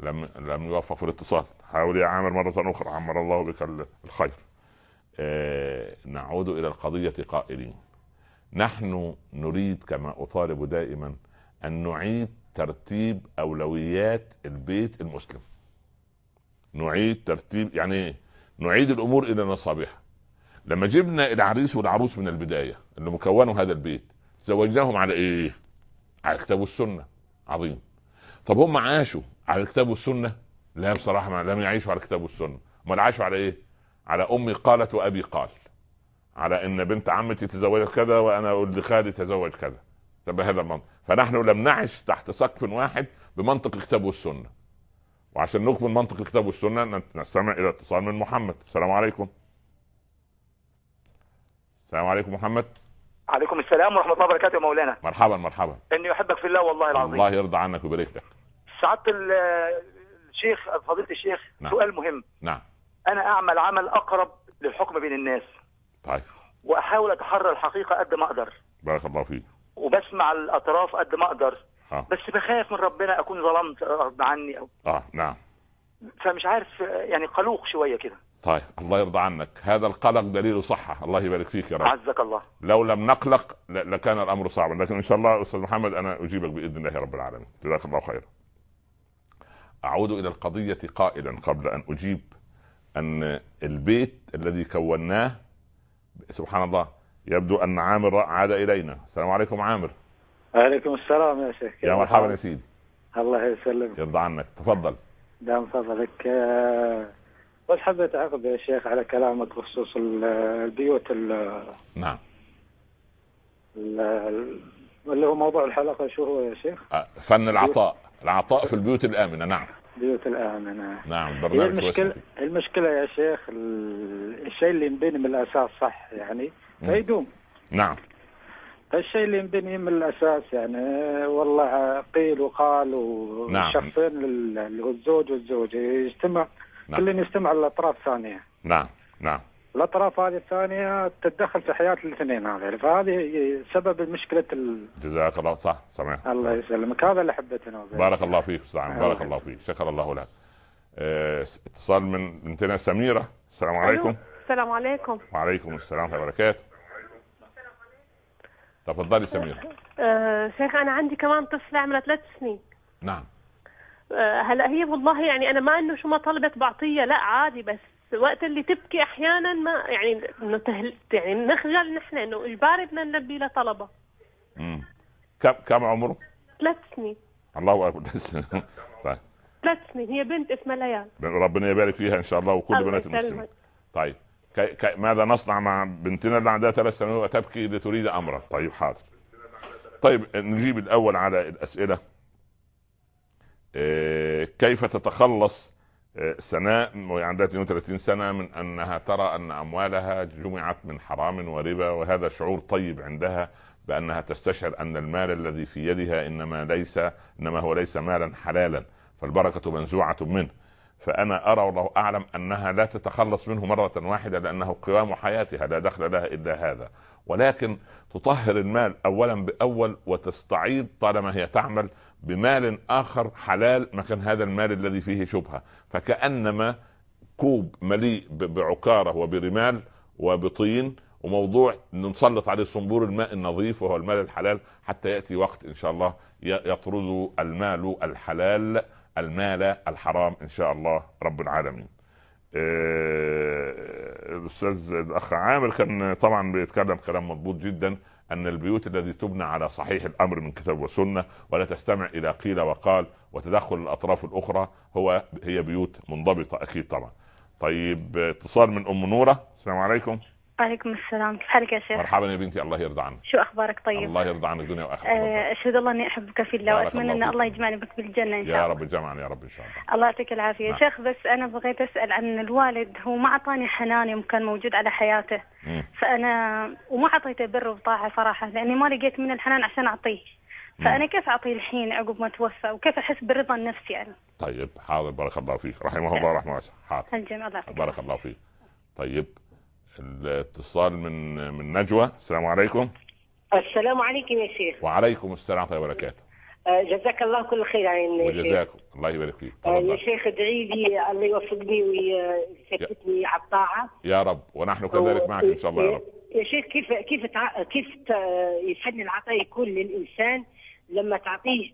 لم لم يوفق في الاتصال حاول يا عامر مرة أخرى عمر الله بك الخير آه نعود إلى القضية قائلين نحن نريد كما أطالب دائما أن نعيد ترتيب أولويات البيت المسلم نعيد ترتيب يعني إيه؟ نعيد الأمور إلى نصابها لما جبنا العريس والعروس من البداية اللي مكونوا هذا البيت زوجناهم على إيه على الكتاب والسنه عظيم طب هم عاشوا على الكتاب والسنه لا بصراحه ما لم يعيشوا على الكتاب والسنه امال عاشوا على ايه على امي قالت وابي قال على ان بنت عمتي تزوجت كذا وانا ولد خالي تزوج كذا طب هذا المنطق فنحن لم نعش تحت سقف واحد بمنطق الكتاب والسنه وعشان نكمل منطق الكتاب والسنه نستمع الى اتصال من محمد السلام عليكم السلام عليكم محمد عليكم السلام ورحمه الله وبركاته يا مولانا مرحبا مرحبا اني احبك في الله والله العظيم الله يرضى عنك ويبارك لك سعاده الشيخ فضيله الشيخ نعم. سؤال مهم نعم انا اعمل عمل اقرب للحكم بين الناس طيب واحاول اتحرى الحقيقه قد ما اقدر بارك الله فيك وبسمع الاطراف قد ما اقدر آه. بس بخاف من ربنا اكون ظلمت غصب عني او اه نعم فمش عارف يعني قلوق شويه كده طيب الله يرضى عنك هذا القلق دليل صحة الله يبارك فيك يا رب عزك الله لو لم نقلق لكان الأمر صعبا لكن إن شاء الله أستاذ محمد أنا أجيبك بإذن الله رب العالمين جزاك الله خيرا أعود إلى القضية قائلا قبل أن أجيب أن البيت الذي كوناه سبحان الله يبدو أن عامر عاد إلينا السلام عليكم عامر وعليكم السلام يا شيخ يا مرحبا يا سيدي الله يسلمك يرضى عنك تفضل دام فضلك بس حبيت اعقب يا شيخ على كلامك بخصوص البيوت ال نعم اللي هو موضوع الحلقه شو هو يا شيخ؟ آه، فن العطاء، العطاء في البيوت الامنه نعم بيوت الامنه نعم, نعم، برنامج المشكله المشكله يا شيخ الشيء اللي ينبني من الاساس صح يعني فيدوم نعم الشيء اللي ينبني من الاساس يعني والله قيل وقال نعم. وشخصين نعم. اللي هو الزوج والزوجه يجتمع نعم. كل يستمع للاطراف الثانيه نعم نعم الاطراف هذه الثانيه تتدخل في حياه الاثنين هذا فهذه سبب مشكله ال... جزاك الله صح سمع الله يسلمك هذا اللي حبيت انا بارك الله فيك سعد آه. بارك الله فيك شكر الله لك آه، اتصال من بنتنا سميره السلام عليكم السلام عليكم وعليكم السلام ورحمه الله وبركاته تفضلي سميره أه شيخ انا عندي كمان طفله عمرها ثلاث سنين نعم آه، هلا هي والله يعني انا ما انه شو ما طلبت بعطيها لا عادي بس وقت اللي تبكي احيانا ما يعني نتهل يعني نخجل نحن انه اجباري بدنا نلبي لها طلبها امم كم كم عمره؟ ثلاث سنين الله اكبر طيب ثلاث سنين هي بنت اسمها ليال ربنا يبارك فيها ان شاء الله وكل بنات المسلمين طيب كي كي ماذا نصنع مع بنتنا اللي عندها ثلاث سنوات وتبكي لتريد امرا طيب حاضر طيب نجيب الاول على الاسئله آه، كيف تتخلص سناء عندها 32 سنة من أنها ترى أن أموالها جمعت من حرام وربا وهذا شعور طيب عندها بأنها تستشعر أن المال الذي في يدها إنما ليس إنما هو ليس مالا حلالا فالبركة منزوعة منه فأنا أرى والله أعلم أنها لا تتخلص منه مرة واحدة لأنه قوام حياتها لا دخل لها إلا هذا ولكن تطهر المال أولا بأول وتستعيد طالما هي تعمل بمال اخر حلال مكان هذا المال الذي فيه شبهه فكانما كوب مليء بعكاره وبرمال وبطين وموضوع نسلط عليه صنبور الماء النظيف وهو المال الحلال حتى ياتي وقت ان شاء الله يطرد المال الحلال المال الحرام ان شاء الله رب العالمين. آه، الاستاذ الاخ عامر كان طبعا بيتكلم كلام مضبوط جدا ان البيوت التي تبنى على صحيح الامر من كتاب وسنه ولا تستمع الى قيل وقال وتدخل الاطراف الاخرى هو هي بيوت منضبطه اكيد طبعا. طيب اتصال من ام نوره السلام عليكم. وعليكم السلام كيف حالك يا شيخ مرحبا يا بنتي الله يرضى عنك شو اخبارك طيب الله يرضى عنك دنيا واخره آه، اشهد الله اني احبك في الله واتمنى ان الله يجمعني بك بالجنه ان شاء الله يا رب يجمعنا يا رب ان شاء الله الله يعطيك العافيه نعم. شيخ بس انا بغيت اسال عن الوالد هو ما اعطاني حنان يوم كان موجود على حياته مم. فانا وما اعطيته بر وطاعه صراحه لاني ما لقيت من الحنان عشان اعطيه فانا كيف اعطيه الحين عقب ما توفى وكيف احس بالرضا النفسي يعني طيب حاضر بارك الله فيك رحمه الله ورحمه الله حاضر الجميع الله يعطيك بارك الله فيك طيب الاتصال من من نجوى السلام عليكم السلام عليكم يا شيخ وعليكم السلام ورحمه الله وبركاته آه، جزاك الله كل خير يعني وجزاكم الله يبارك فيك آه، يا شيخ ادعي لي الله يوفقني ويثبتني على الطاعه يا رب ونحن كذلك معك ان شاء الله يا رب يا شيخ كيف كيف تع... كيف ت... يسن العطاء يكون للانسان لما تعطيه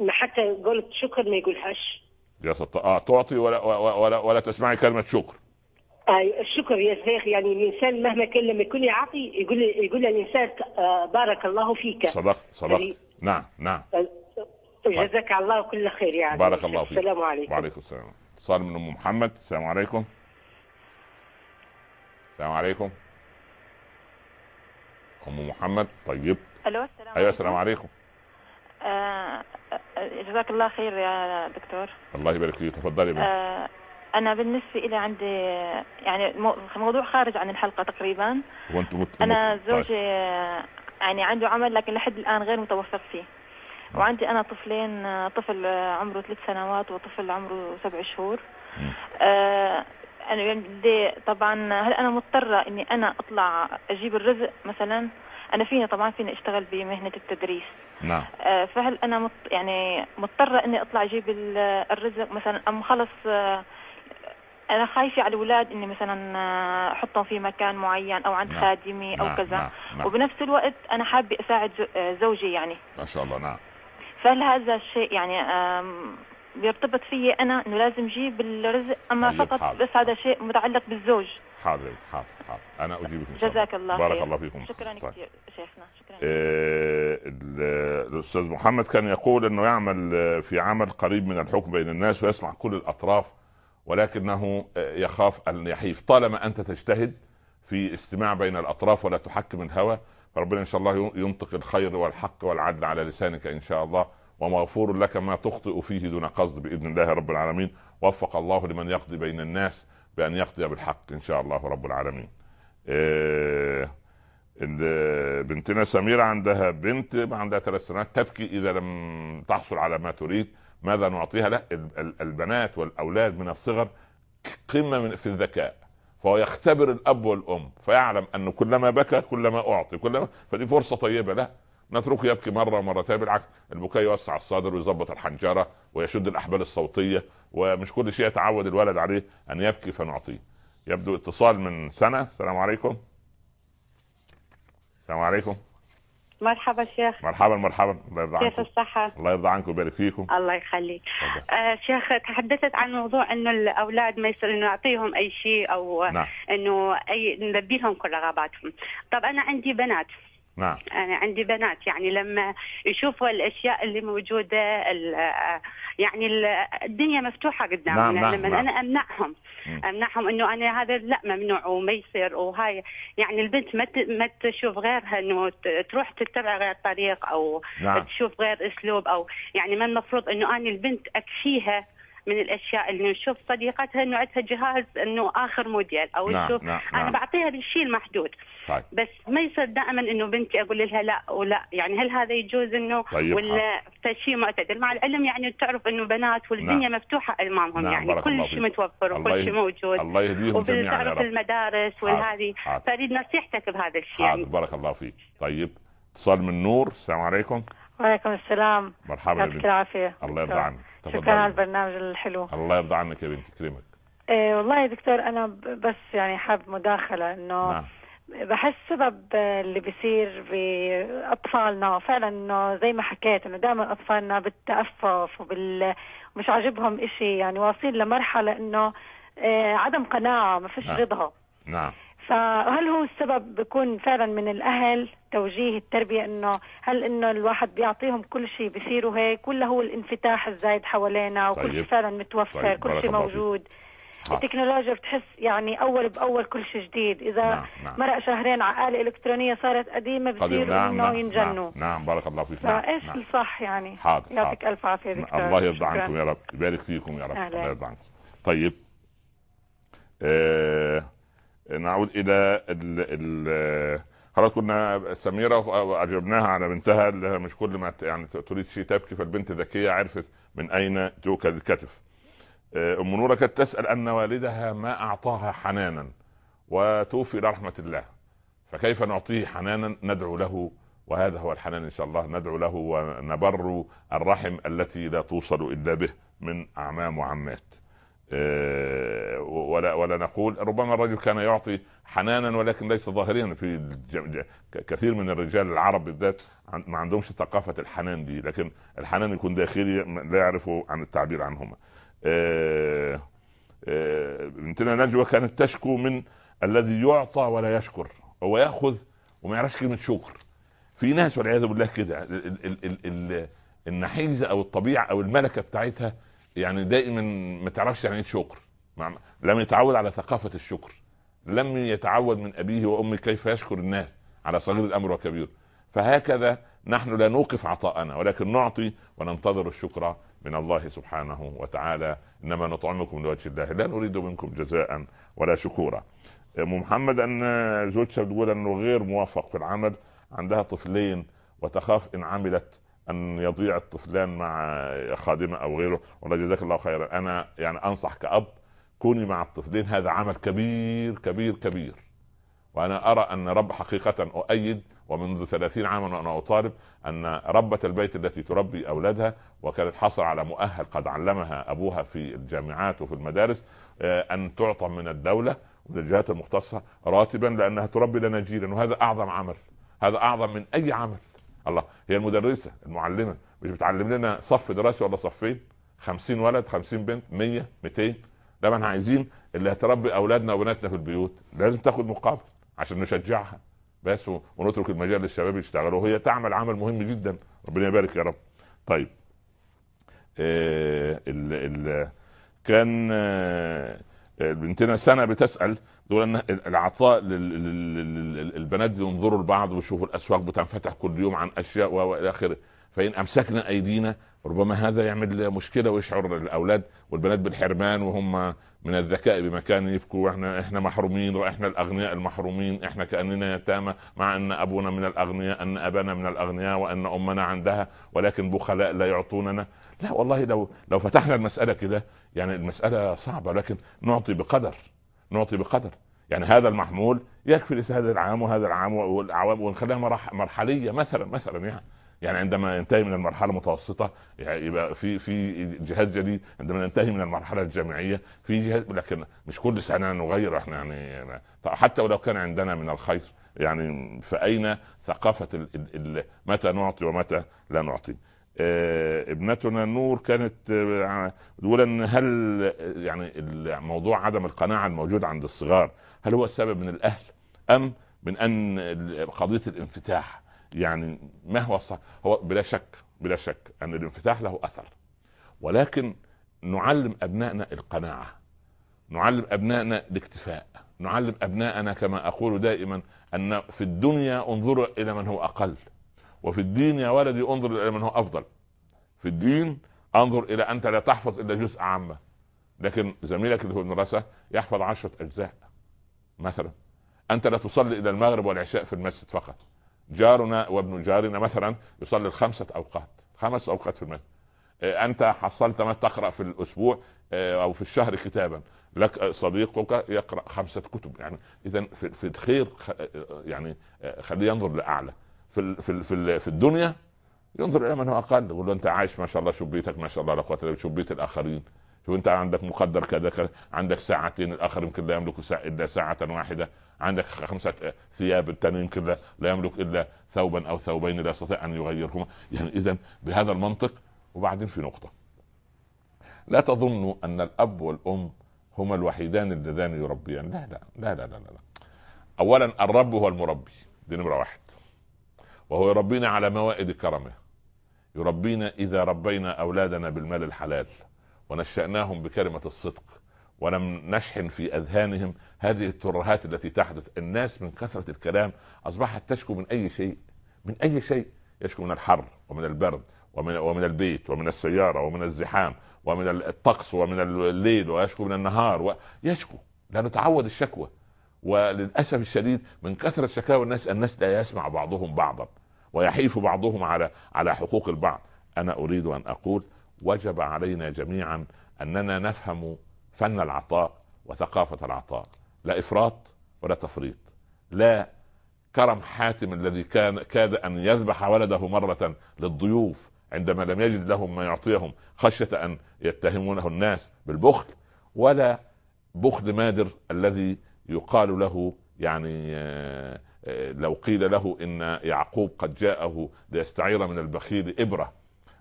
ما حتى قلت شكر ما يقولهاش يا سطى اه تعطي ولا ولا ولا, ولا تسمعي كلمه شكر اي آه، الشكر يا شيخ يعني الانسان مهما كان لما يكون يعطي يقول يقول الانسان آه، بارك الله فيك صدقت صدقت يعني- نعم نعم آه، جزاك الله كل خير يعني بارك الله فيك السلام عليكم وعليكم السلام اتصال من ام محمد السلام عليكم السلام عليكم ام محمد طيب الو السلام ايوه السلام عليكم جزاك الله خير يا دكتور الله يبارك فيك تفضلي آه انا بالنسبه لي عندي يعني موضوع خارج عن الحلقه تقريبا وانت مت... انا طيب. زوجي يعني عنده عمل لكن لحد الان غير متوفق فيه وعندي انا طفلين طفل عمره ثلاث سنوات وطفل عمره سبع شهور آه، انا بدي طبعا هل انا مضطره اني انا اطلع اجيب الرزق مثلا انا فيني طبعا فيني اشتغل بمهنه التدريس نعم آه، فهل انا مط يعني مضطره اني اطلع اجيب الرزق مثلا ام خلص آه، انا خايفه على الاولاد اني مثلا آه، احطهم في مكان معين او عند نعم. خادمي او نعم. كذا نعم. نعم. وبنفس الوقت انا حابه اساعد آه، زوجي يعني ما شاء الله نعم فهل هذا الشيء يعني بيرتبط فيي انا انه لازم جيب الرزق اما طيب، فقط حاضر. بس هذا شيء متعلق بالزوج حاضر حاضر حاضر انا اجيبك ان شاء الله جزاك الله بارك خير. الله فيكم شكرا طيب. كثير شيخنا شكرا إيه الاستاذ محمد كان يقول انه يعمل آه، في عمل قريب من الحكم بين الناس ويسمع كل الاطراف ولكنه آه، يخاف ان يحيف طالما انت تجتهد في استماع بين الاطراف ولا تحكم الهوى ربنا ان شاء الله ينطق الخير والحق والعدل على لسانك ان شاء الله ومغفور لك ما تخطئ فيه دون قصد باذن الله رب العالمين وفق الله لمن يقضي بين الناس بان يقضي بالحق ان شاء الله رب العالمين. إيه بنتنا سميرة عندها بنت عندها ثلاث سنوات تبكي إذا لم تحصل على ما تريد ماذا نعطيها لا البنات والاولاد من الصغر قمه في الذكاء فهو يختبر الاب والام فيعلم انه كلما بكى كلما اعطي كلما فدي فرصه طيبه لا نتركه يبكي مره ومرتين بالعكس البكاء يوسع الصدر ويظبط الحنجره ويشد الاحبال الصوتيه ومش كل شيء يتعود الولد عليه ان يبكي فنعطيه يبدو اتصال من سنه السلام عليكم السلام عليكم مرحبا شيخ مرحبا مرحبا الله يرضى عنك الصحة؟ الله يرضى عنك ويبارك فيكم الله يخليك آه شيخ تحدثت عن موضوع انه الاولاد ما يصير انه نعطيهم اي شيء او نعم. انه اي نلبي لهم كل رغباتهم طب انا عندي بنات نعم انا عندي بنات يعني لما يشوفوا الاشياء اللي موجوده يعني الدنيا مفتوحه قدامنا نعم،, يعني نعم لما نعم. انا امنعهم امنعهم انه انا هذا لا ممنوع وما يصير وهاي يعني البنت ما ما تشوف غيرها انه تروح تتبع غير طريق او نعم. تشوف غير اسلوب او يعني ما المفروض انه انا البنت اكفيها من الاشياء اللي نشوف صديقتها انه عندها جهاز انه اخر موديل او نعم نشوف نعم انا نعم. بعطيها الشيء المحدود طيب. بس ما يصير دائما انه بنتي اقول لها لا ولا يعني هل هذا يجوز انه طيب ولا شيء معتدل مع العلم يعني تعرف انه بنات والدنيا نعم. مفتوحه امامهم نعم يعني كل شيء متوفر وكل شيء موجود الله يهديهم جميعا وبتعرف المدارس والهذه فاريد نصيحتك بهذا الشيء حاضر يعني. بارك الله فيك طيب اتصال من نور السلام عليكم وعليكم السلام مرحبا يعطيك العافيه الله يرضى عنك شكرا على البرنامج الحلو الله يرضى عنك يا بنتي كريمك إيه والله يا دكتور انا بس يعني حاب مداخله انه نعم. بحس سبب اللي بيصير باطفالنا فعلا انه زي ما حكيت انه دائما اطفالنا بالتأفف وبال مش عاجبهم إشي يعني واصلين لمرحله انه إيه، عدم قناعه ما فيش نعم. رضا نعم فهل هو السبب بيكون فعلا من الاهل توجيه التربيه انه هل انه الواحد بيعطيهم كل شيء بصيروا هيك ولا هو الانفتاح الزايد حوالينا وكل طيب. شيء فعلا متوفر طيب. كل شيء موجود التكنولوجيا بتحس يعني اول باول كل شيء جديد اذا نعم نعم. مرق شهرين على اله الكترونيه صارت قديمه بصيروا نعم انه نعم, نعم، ينجنوا نعم, نعم بارك الله فيك نعم، فايش ايش نعم. الصح يعني يعطيك الف عافيه نعم، دكتور الله يرضى عنكم يا رب يبارك فيكم يا رب الله يرضى عنكم طيب آه نعود الى ال ال خلاص كنا سميره واجبناها على بنتها اللي مش كل ما يعني تريد شيء تبكي فالبنت ذكيه عرفت من اين توكل الكتف. آه، ام نوره كانت تسال ان والدها ما اعطاها حنانا وتوفي رحمه الله فكيف نعطيه حنانا ندعو له وهذا هو الحنان ان شاء الله ندعو له ونبر الرحم التي لا توصل الا به من اعمام وعمات. آه، ولا ولا نقول ربما الرجل كان يعطي حنانا ولكن ليس ظاهريا في كثير من الرجال العرب بالذات ما عندهمش ثقافه الحنان دي لكن الحنان يكون داخلي لا يعرفوا عن التعبير عنهما آه، آه، بنتنا نجوى كانت تشكو من الذي يعطى ولا يشكر هو ياخذ وما يعرفش كلمه شكر في ناس والعياذ بالله كده النحيزه او الطبيعه او الملكه بتاعتها يعني دائما ما تعرفش يعني ايه شكر لم يتعود على ثقافه الشكر لم يتعود من ابيه وامه كيف يشكر الناس على صغير الامر وكبير فهكذا نحن لا نوقف عطاءنا ولكن نعطي وننتظر الشكر من الله سبحانه وتعالى انما نطعمكم لوجه الله لا نريد منكم جزاء ولا شكورا ام محمد ان زوجها بتقول انه غير موفق في العمل عندها طفلين وتخاف ان عملت ان يضيع الطفلان مع خادمه او غيره والله جزاك الله خيرا انا يعني انصح كاب كوني مع الطفلين هذا عمل كبير كبير كبير وانا ارى ان رب حقيقه اؤيد ومنذ ثلاثين عاما وانا اطالب ان ربة البيت التي تربي اولادها وكانت حصل على مؤهل قد علمها ابوها في الجامعات وفي المدارس آه، ان تعطى من الدولة ومن الجهات المختصة راتبا لانها تربي لنا جيلا وهذا اعظم عمل هذا اعظم من اي عمل الله هي المدرسه المعلمه مش بتعلم لنا صف دراسي ولا صفين 50 ولد 50 بنت 100 200 ده ما احنا عايزين اللي هتربي اولادنا وبناتنا في البيوت لازم تاخد مقابل عشان نشجعها بس ونترك المجال للشباب يشتغلوا وهي تعمل عمل مهم جدا ربنا يبارك يا رب طيب آه ال ال كان آه بنتنا سنه بتسال دول ان العطاء للبنات بينظروا لبعض ويشوفوا الاسواق بتنفتح كل يوم عن اشياء والى اخره فان امسكنا ايدينا ربما هذا يعمل مشكله ويشعر الاولاد والبنات بالحرمان وهم من الذكاء بمكان يبكوا احنا احنا محرومين احنا الاغنياء المحرومين احنا كاننا يتامى مع ان ابونا من الاغنياء ان ابانا من الاغنياء وان امنا عندها ولكن بخلاء لا يعطوننا لا والله لو لو فتحنا المساله كده يعني المساله صعبه لكن نعطي بقدر نعطي بقدر يعني هذا المحمول يكفي لهذا العام وهذا العام والاعوام ونخليها مرحليه مثلا مثلا يعني يعني عندما ينتهي من المرحله المتوسطه يعني يبقى في في جهاز جديد عندما ننتهي من المرحله الجامعيه في جهاز لكن مش كل سنه نغير احنا يعني, يعني حتى ولو كان عندنا من الخير يعني فاين ثقافه ال ال ال متى نعطي ومتى لا نعطي آه، ابنتنا نور كانت آه، ان هل يعني موضوع عدم القناعه الموجود عند الصغار هل هو السبب من الاهل ام من ان قضيه الانفتاح يعني ما هو هو بلا شك بلا شك ان الانفتاح له اثر ولكن نعلم ابنائنا القناعه نعلم ابنائنا الاكتفاء نعلم ابنائنا كما اقول دائما ان في الدنيا انظروا الى من هو اقل وفي الدين يا ولدي انظر الى من هو افضل في الدين انظر الى انت لا تحفظ الا جزء عامه لكن زميلك اللي في المدرسه يحفظ عشرة اجزاء مثلا انت لا تصلي الى المغرب والعشاء في المسجد فقط جارنا وابن جارنا مثلا يصلي الخمسه اوقات خمس اوقات في المسجد إيه، انت حصلت ما تقرا في الاسبوع إيه، او في الشهر كتابا لك إيه، صديقك يقرا خمسه كتب يعني اذا في الخير يعني خليه ينظر لاعلى في في في, في الدنيا ينظر الى من هو اقل يقول له انت عايش ما شاء الله شبيتك بيتك ما شاء الله لا قوه الا شوف بيت الاخرين شو انت عندك مقدر كذا كذا عندك ساعتين الاخر يمكن لا يملك ساعة الا ساعه واحده عندك خمسه ثياب الثاني يمكن لا يملك الا ثوبا او ثوبين لا يستطيع ان يغيرهما يعني اذا بهذا المنطق وبعدين في نقطه لا تظنوا ان الاب والام هما الوحيدان اللذان يربيان لا لا لا لا لا, لا. اولا الرب هو المربي دي نمره واحد وهو يربينا على موائد كرمه يربينا اذا ربينا اولادنا بالمال الحلال ونشأناهم بكلمه الصدق ولم نشحن في اذهانهم هذه الترهات التي تحدث الناس من كثره الكلام اصبحت تشكو من اي شيء من اي شيء يشكو من الحر ومن البرد ومن ومن البيت ومن السياره ومن الزحام ومن الطقس ومن الليل ويشكو من النهار ويشكو لا نتعود الشكوى وللاسف الشديد من كثره شكاوى الناس الناس لا يسمع بعضهم بعضا ويحيف بعضهم على على حقوق البعض انا اريد ان اقول وجب علينا جميعا اننا نفهم فن العطاء وثقافه العطاء لا افراط ولا تفريط لا كرم حاتم الذي كان كاد ان يذبح ولده مره للضيوف عندما لم يجد لهم ما يعطيهم خشيه ان يتهمونه الناس بالبخل ولا بخل مادر الذي يقال له يعني آه، آه، لو قيل له ان يعقوب قد جاءه ليستعير من البخيل ابره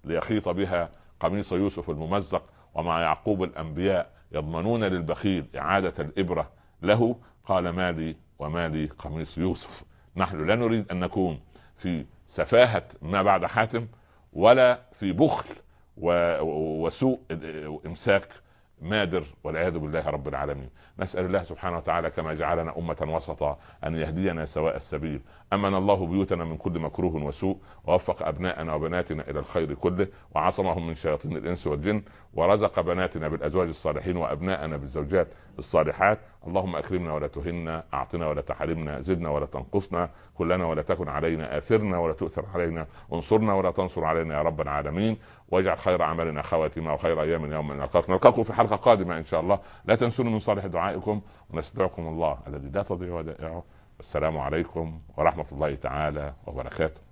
ليخيط بها قميص يوسف الممزق ومع يعقوب الانبياء يضمنون للبخيل اعاده الابره له قال مالي ومالي قميص يوسف نحن لا نريد ان نكون في سفاهه ما بعد حاتم ولا في بخل وسوء امساك نادر والعياذ بالله رب العالمين نسأل الله سبحانه وتعالى كما جعلنا أمة وسطا أن يهدينا سواء السبيل أمن الله بيوتنا من كل مكروه وسوء ووفق أبناءنا وبناتنا إلى الخير كله وعصمهم من شياطين الإنس والجن ورزق بناتنا بالأزواج الصالحين وأبناءنا بالزوجات الصالحات اللهم أكرمنا ولا تهنا أعطنا ولا تحرمنا زدنا ولا تنقصنا كلنا ولا تكن علينا آثرنا ولا تؤثر علينا انصرنا ولا تنصر علينا يا رب العالمين واجعل خير اعمالنا خواتيمها وخير ايامنا يوم نلقاكم نلقاكم في حلقه قادمه ان شاء الله لا تنسونا من صالح دعائكم ونستودعكم الله الذي لا تضيع ودائعه السلام عليكم ورحمه الله تعالى وبركاته